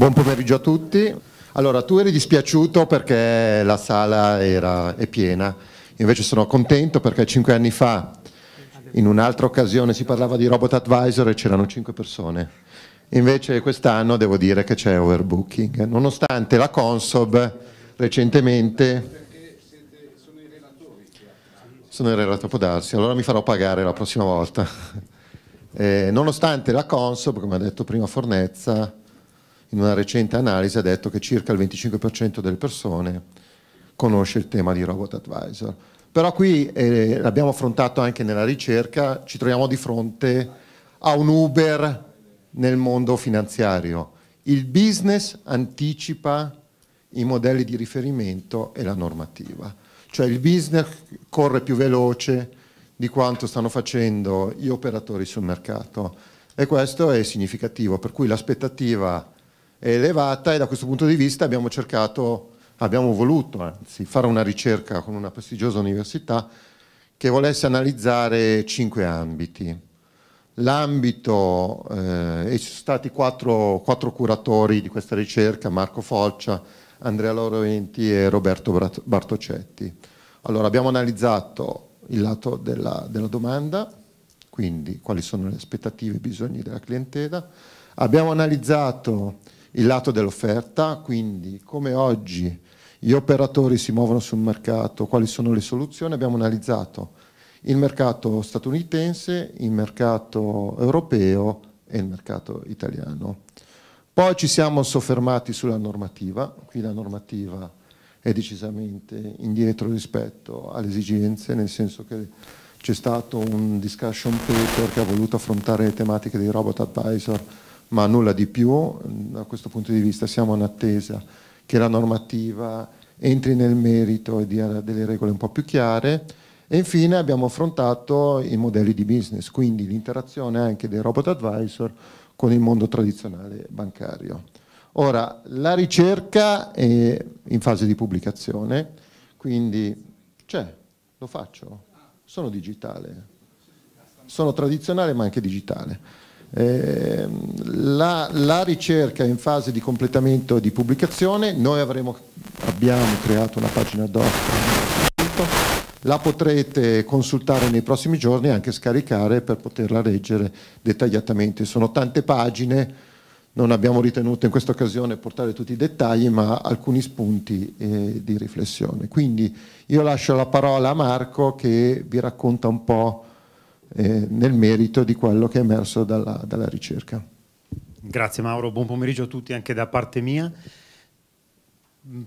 Buon pomeriggio a tutti. Allora, tu eri dispiaciuto perché la sala era, è piena, invece sono contento perché cinque anni fa, in un'altra occasione, si parlava di robot advisor e c'erano cinque persone. Invece quest'anno devo dire che c'è overbooking, nonostante la Consob recentemente... Siete, sono i relatori. Sono il relatore, può darsi, allora mi farò pagare la prossima volta. Eh, nonostante la Consob, come ha detto prima Fornezza, in una recente analisi ha detto che circa il 25% delle persone conosce il tema di Robot Advisor. Però qui, eh, l'abbiamo affrontato anche nella ricerca, ci troviamo di fronte a un Uber nel mondo finanziario. Il business anticipa i modelli di riferimento e la normativa. Cioè il business corre più veloce di quanto stanno facendo gli operatori sul mercato e questo è significativo, per cui l'aspettativa elevata e da questo punto di vista abbiamo cercato, abbiamo voluto eh. anzi, fare una ricerca con una prestigiosa università che volesse analizzare cinque ambiti. L'ambito, eh, e ci sono stati quattro, quattro, curatori di questa ricerca, Marco Folcia, Andrea Laurenti e Roberto Bartocetti. Allora, abbiamo analizzato il lato della, della domanda, quindi quali sono le aspettative e i bisogni della clientela, abbiamo analizzato il lato dell'offerta, quindi come oggi gli operatori si muovono sul mercato, quali sono le soluzioni, abbiamo analizzato il mercato statunitense, il mercato europeo e il mercato italiano. Poi ci siamo soffermati sulla normativa, qui la normativa è decisamente indietro rispetto alle esigenze, nel senso che c'è stato un discussion paper che ha voluto affrontare le tematiche dei robot advisor ma nulla di più. Mm, da questo punto di vista siamo in attesa che la normativa entri nel merito e dia delle regole un po' più chiare. E infine abbiamo affrontato i modelli di business, quindi l'interazione anche dei robot advisor con il mondo tradizionale bancario. Ora, la ricerca è in fase di pubblicazione, quindi c'è, lo faccio, sono digitale, sono tradizionale ma anche digitale. Eh, la, la, ricerca è in fase di completamento e di pubblicazione, noi avremo, abbiamo creato una pagina doc, la potrete consultare nei prossimi giorni e anche scaricare per poterla leggere dettagliatamente. Sono tante pagine, non abbiamo ritenuto in questa occasione portare tutti i dettagli, ma alcuni spunti eh, di riflessione. Quindi io lascio la parola a Marco che vi racconta un po' eh, nel merito di quello che è emerso dalla, dalla ricerca. Grazie Mauro, buon pomeriggio a tutti anche da parte mia.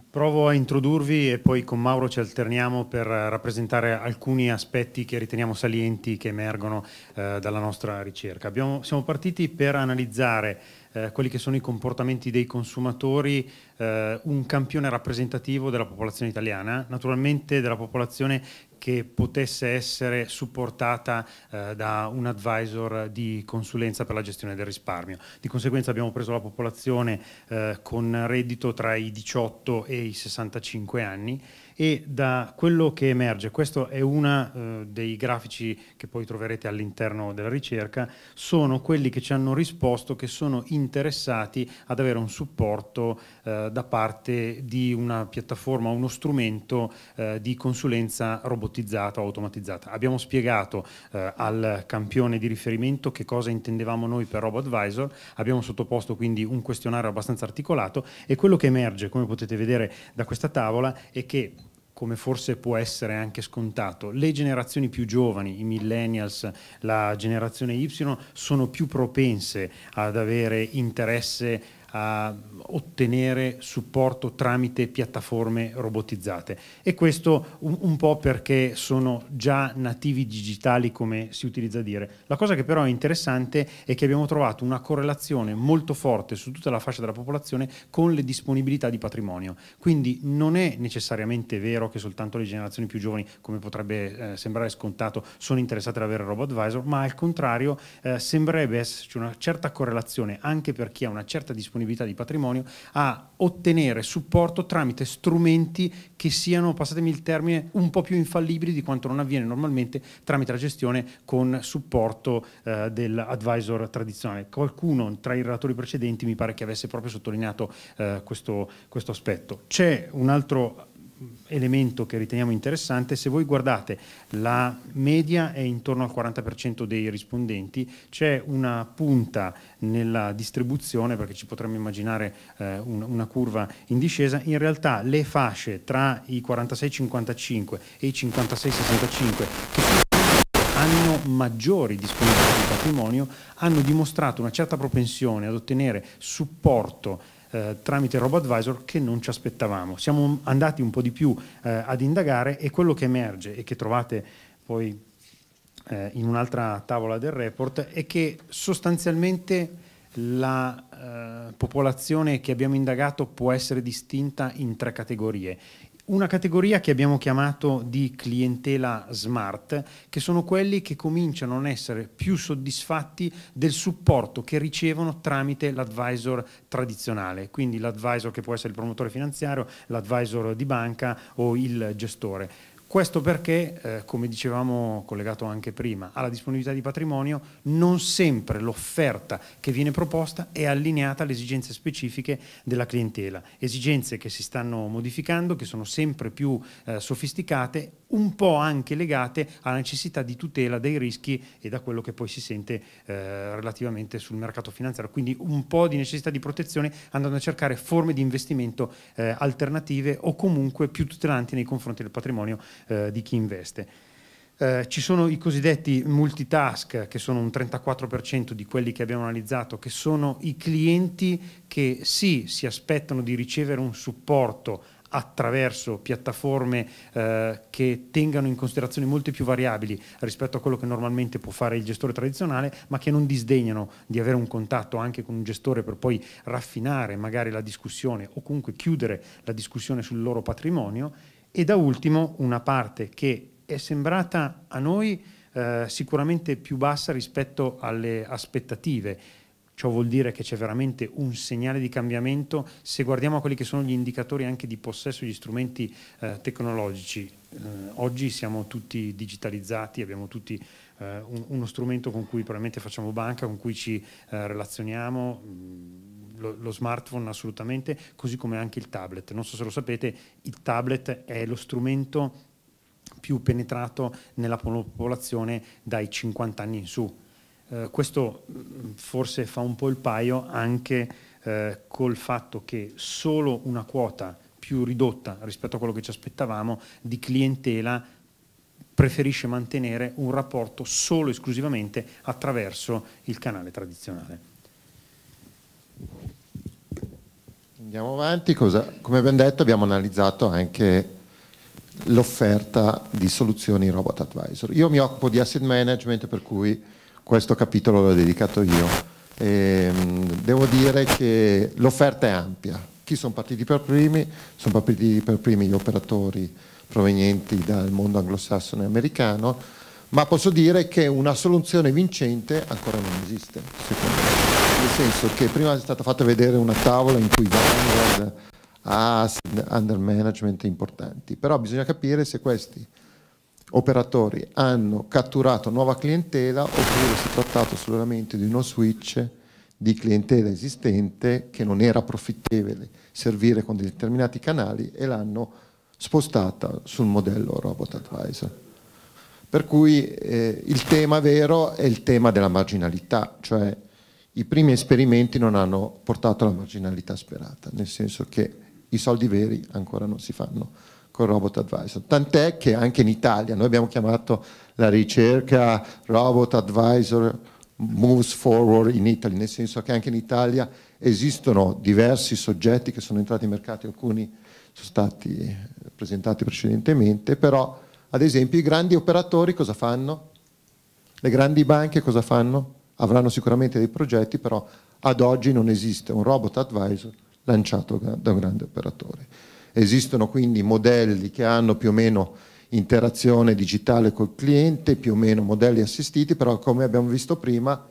Provo a introdurvi e poi con Mauro ci alterniamo per rappresentare alcuni aspetti che riteniamo salienti che emergono eh, dalla nostra ricerca. Abbiamo, siamo partiti per analizzare eh, quelli che sono i comportamenti dei consumatori, eh, un campione rappresentativo della popolazione italiana, naturalmente della popolazione che potesse essere supportata eh, da un advisor di consulenza per la gestione del risparmio. Di conseguenza abbiamo preso la popolazione eh, con reddito tra i 18 e i 65 anni e da quello che emerge, questo è uno eh, dei grafici che poi troverete all'interno della ricerca, sono quelli che ci hanno risposto che sono interessati ad avere un supporto eh, da parte di una piattaforma, uno strumento eh, di consulenza robotizzata o automatizzata. Abbiamo spiegato eh, al campione di riferimento che cosa intendevamo noi per Robo Advisor, abbiamo sottoposto quindi un questionario abbastanza articolato e quello che emerge, come potete vedere da questa tavola, è che come forse può essere anche scontato, le generazioni più giovani, i millennials, la generazione Y, sono più propense ad avere interesse a ottenere supporto tramite piattaforme robotizzate e questo un, un, po' perché sono già nativi digitali come si utilizza a dire. La cosa che però è interessante è che abbiamo trovato una correlazione molto forte su tutta la fascia della popolazione con le disponibilità di patrimonio, quindi non è necessariamente vero che soltanto le generazioni più giovani, come potrebbe eh, sembrare scontato, sono interessate ad avere robot RoboAdvisor, ma al contrario eh, sembrerebbe esserci una certa correlazione anche per chi ha una certa disponibilità disponibilità di patrimonio, a ottenere supporto tramite strumenti che siano, passatemi il termine, un po' più infallibili di quanto non avviene normalmente tramite la gestione con supporto eh, dell'advisor tradizionale. Qualcuno tra i relatori precedenti mi pare che avesse proprio sottolineato eh, questo, questo aspetto. C'è un altro elemento che riteniamo interessante, se voi guardate la media è intorno al 40% dei rispondenti, c'è una punta nella distribuzione perché ci potremmo immaginare eh, un, una curva in discesa, in realtà le fasce tra i 46-55 e i 56-65 hanno maggiori disponibilità di patrimonio hanno dimostrato una certa propensione ad ottenere supporto eh, tramite RoboAdvisor che non ci aspettavamo. Siamo andati un po' di più eh, ad indagare e quello che emerge e che trovate poi eh, in un'altra tavola del report è che sostanzialmente la eh, popolazione che abbiamo indagato può essere distinta in tre categorie una categoria che abbiamo chiamato di clientela smart, che sono quelli che cominciano a non essere più soddisfatti del supporto che ricevono tramite l'advisor tradizionale, quindi l'advisor che può essere il promotore finanziario, l'advisor di banca o il gestore questo perché, eh, come dicevamo collegato anche prima, alla disponibilità di patrimonio non sempre l'offerta che viene proposta è allineata alle esigenze specifiche della clientela, esigenze che si stanno modificando, che sono sempre più eh, sofisticate un po' anche legate alla necessità di tutela dei rischi e da quello che poi si sente eh, relativamente sul mercato finanziario, quindi un po' di necessità di protezione andando a cercare forme di investimento eh, alternative o comunque più tutelanti nei confronti del patrimonio eh, di chi investe. Eh, ci sono i cosiddetti multitask, che sono un 34% di quelli che abbiamo analizzato, che sono i clienti che sì, si aspettano di ricevere un supporto attraverso piattaforme eh, che tengano in considerazione molte più variabili rispetto a quello che normalmente può fare il gestore tradizionale, ma che non disdegnano di avere un contatto anche con un gestore per poi raffinare magari la discussione o comunque chiudere la discussione sul loro patrimonio. E da ultimo una parte che è sembrata a noi eh, sicuramente più bassa rispetto alle aspettative Ciò vuol dire che c'è veramente un segnale di cambiamento se guardiamo a quelli che sono gli indicatori anche di possesso di strumenti eh, tecnologici. Eh, oggi siamo tutti digitalizzati, abbiamo tutti eh, un, uno strumento con cui probabilmente facciamo banca, con cui ci eh, relazioniamo. Mm, lo, lo smartphone assolutamente, così come anche il tablet. Non so se lo sapete, il tablet è lo strumento più penetrato nella popolazione dai 50 anni in su eh, questo mm, forse fa un po' il paio anche eh, col fatto che solo una quota più ridotta rispetto a quello che ci aspettavamo di clientela preferisce mantenere un rapporto solo e esclusivamente attraverso il canale tradizionale. Andiamo avanti, cosa, come ben detto abbiamo analizzato anche l'offerta di soluzioni robot advisor. Io mi occupo di asset management per cui questo capitolo l'ho dedicato io. E, ehm, devo dire che l'offerta è ampia. Chi sono partiti per primi? Sono partiti per primi gli operatori provenienti dal mondo anglosassone e americano, ma posso dire che una soluzione vincente ancora non esiste, secondo me. Nel senso che prima è stata fatta vedere una tavola in cui Vanguard ha under management importanti, però bisogna capire se questi operatori hanno catturato nuova clientela oppure si è trattato solamente di uno switch di clientela esistente che non era profittevole servire con determinati canali e l'hanno spostata sul modello Robot Advisor. Per cui eh, il tema vero è il tema della marginalità, cioè i primi esperimenti non hanno portato alla marginalità sperata, nel senso che i soldi veri ancora non si fanno con Robot Advisor. Tant'è che anche in Italia noi abbiamo chiamato la ricerca Robot Advisor Moves Forward in Italy, nel senso che anche in Italia esistono diversi soggetti che sono entrati in mercato, alcuni sono stati eh, presentati precedentemente, però ad esempio i grandi operatori cosa fanno? Le grandi banche cosa fanno? Avranno sicuramente dei progetti, però ad oggi non esiste un robot advisor lanciato da un grande operatore. Esistono quindi modelli che hanno più o meno interazione digitale col cliente, più o meno modelli assistiti, però come abbiamo visto prima,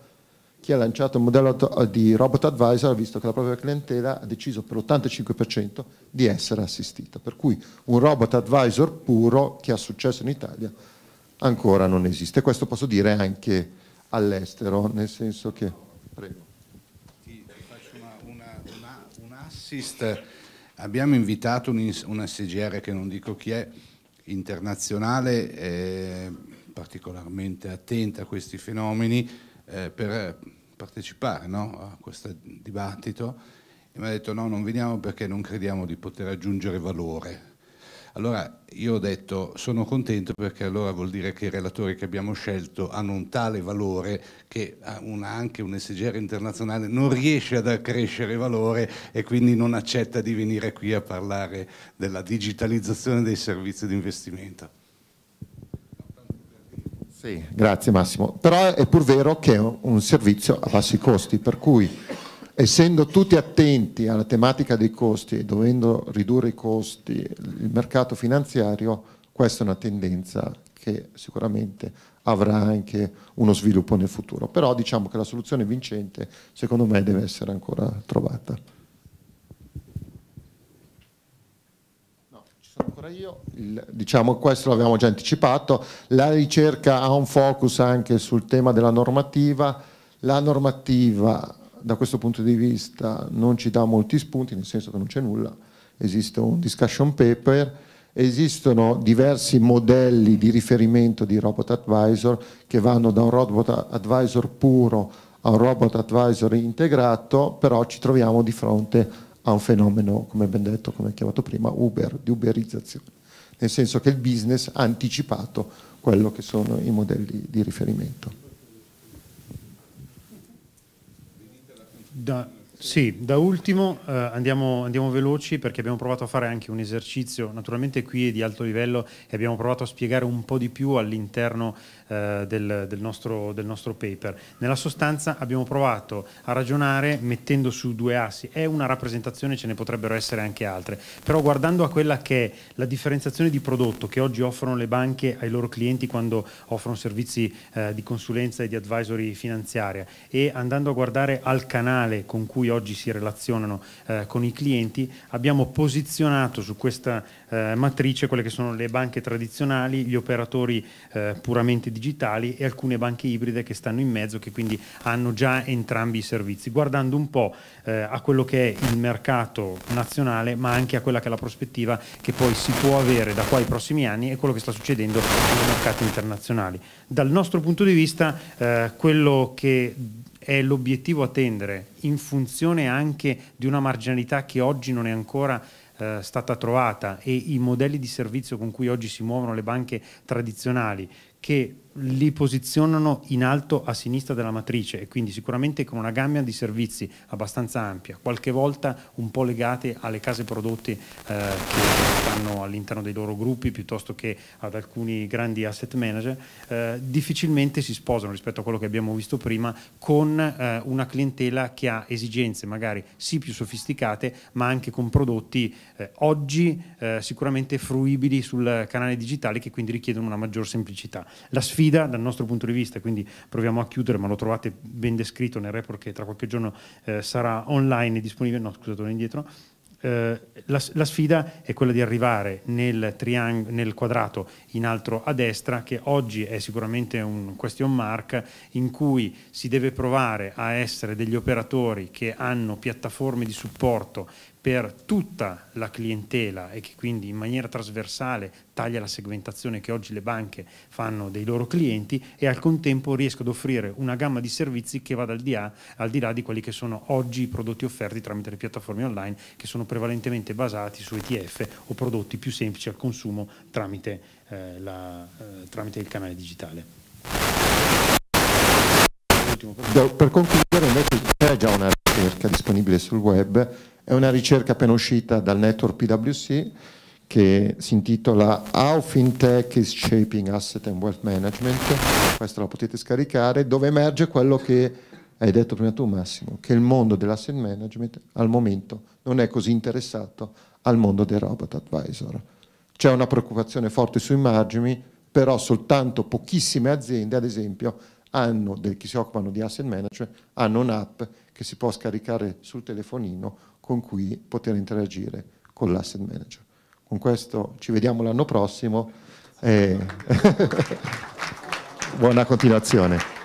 chi ha lanciato il modello di Robot Advisor ha visto che la propria clientela ha deciso per l'85% di essere assistita, per cui un Robot Advisor puro che ha successo in Italia ancora non esiste. Questo posso dire anche all'estero, nel senso che... Prego. Ti, faccio una, una, una, un assist Abbiamo invitato un, una SGR che non dico chi è, internazionale, eh, particolarmente attenta a questi fenomeni, eh, per partecipare no, a questo dibattito e mi ha detto no, non veniamo perché non crediamo di poter aggiungere valore allora io ho detto sono contento perché allora vuol dire che i relatori che abbiamo scelto hanno un tale valore che eh, una, anche un esegere internazionale non riesce ad accrescere valore e quindi non accetta di venire qui a parlare della digitalizzazione dei servizi di investimento. Sì, grazie Massimo. Però è pur vero che è un servizio a bassi costi, per cui essendo tutti attenti alla tematica dei costi e dovendo ridurre i costi, il mercato finanziario, questa è una tendenza che sicuramente avrà anche uno sviluppo nel futuro. Però diciamo che la soluzione vincente secondo me deve essere ancora trovata. No, ci ancora io, Il, diciamo questo l'abbiamo già anticipato, la ricerca ha un focus anche sul tema della normativa, la normativa da questo punto di vista non ci dà molti spunti, nel senso che non c'è nulla, esiste un discussion paper, esistono diversi modelli di riferimento di robot advisor che vanno da un robot advisor puro a un robot advisor integrato, però ci troviamo di fronte a un fenomeno, come ben detto, come chiamato prima, Uber, di uberizzazione, nel senso che il business ha anticipato quello che sono i modelli di riferimento. done, Sì, da ultimo eh, andiamo, andiamo, veloci perché abbiamo provato a fare anche un esercizio, naturalmente qui è di alto livello e abbiamo provato a spiegare un po' di più all'interno eh, del, del, nostro, del nostro paper. Nella sostanza abbiamo provato a ragionare mettendo su due assi, è una rappresentazione, ce ne potrebbero essere anche altre, però guardando a quella che è la differenziazione di prodotto che oggi offrono le banche ai loro clienti quando offrono servizi eh, di consulenza e di advisory finanziaria e andando a guardare al canale con cui oggi si relazionano eh, con i clienti, abbiamo posizionato su questa eh, matrice quelle che sono le banche tradizionali, gli operatori eh, puramente digitali e alcune banche ibride che stanno in mezzo, che quindi hanno già entrambi i servizi, guardando un po' eh, a quello che è il mercato nazionale, ma anche a quella che è la prospettiva che poi si può avere da qua ai prossimi anni e quello che sta succedendo nei mercati internazionali. Dal nostro punto di vista, eh, quello che è l'obiettivo a tendere in funzione anche di una marginalità che oggi non è ancora eh, stata trovata e i modelli di servizio con cui oggi si muovono le banche tradizionali che li posizionano in alto a sinistra della matrice e quindi sicuramente con una gamma di servizi abbastanza ampia, qualche volta un po' legate alle case prodotti eh, che stanno all'interno dei loro gruppi piuttosto che ad alcuni grandi asset manager, eh, difficilmente si sposano rispetto a quello che abbiamo visto prima con eh, una clientela che ha esigenze magari sì più sofisticate ma anche con prodotti eh, oggi eh, sicuramente fruibili sul canale digitale che quindi richiedono una maggior semplicità. La sfida sfida dal nostro punto di vista, quindi proviamo a chiudere, ma lo trovate ben descritto nel report che tra qualche giorno eh, sarà online e disponibile, no scusate, torno indietro, eh, la, la, sfida è quella di arrivare nel, nel, quadrato in alto a destra, che oggi è sicuramente un question mark, in cui si deve provare a essere degli operatori che hanno piattaforme di supporto per tutta la clientela e che quindi in maniera trasversale taglia la segmentazione che oggi le banche fanno dei loro clienti e al contempo riesco ad offrire una gamma di servizi che va dal di, là, al di là di quelli che sono oggi i prodotti offerti tramite le piattaforme online che sono prevalentemente basati su ETF o prodotti più semplici al consumo tramite, eh, la, eh, tramite il canale digitale l'ultimo punto. Per concludere invece c'è già una ricerca disponibile sul web, è una ricerca appena uscita dal network PwC che si intitola How FinTech is Shaping Asset and Wealth Management, questa la potete scaricare, dove emerge quello che hai detto prima tu Massimo, che il mondo dell'asset management al momento non è così interessato al mondo dei robot advisor. C'è una preoccupazione forte sui margini, però soltanto pochissime aziende, ad esempio, hanno, che si occupano di asset management hanno un'app che si può scaricare sul telefonino con cui poter interagire con l'asset manager. Con questo ci vediamo l'anno prossimo e buona continuazione.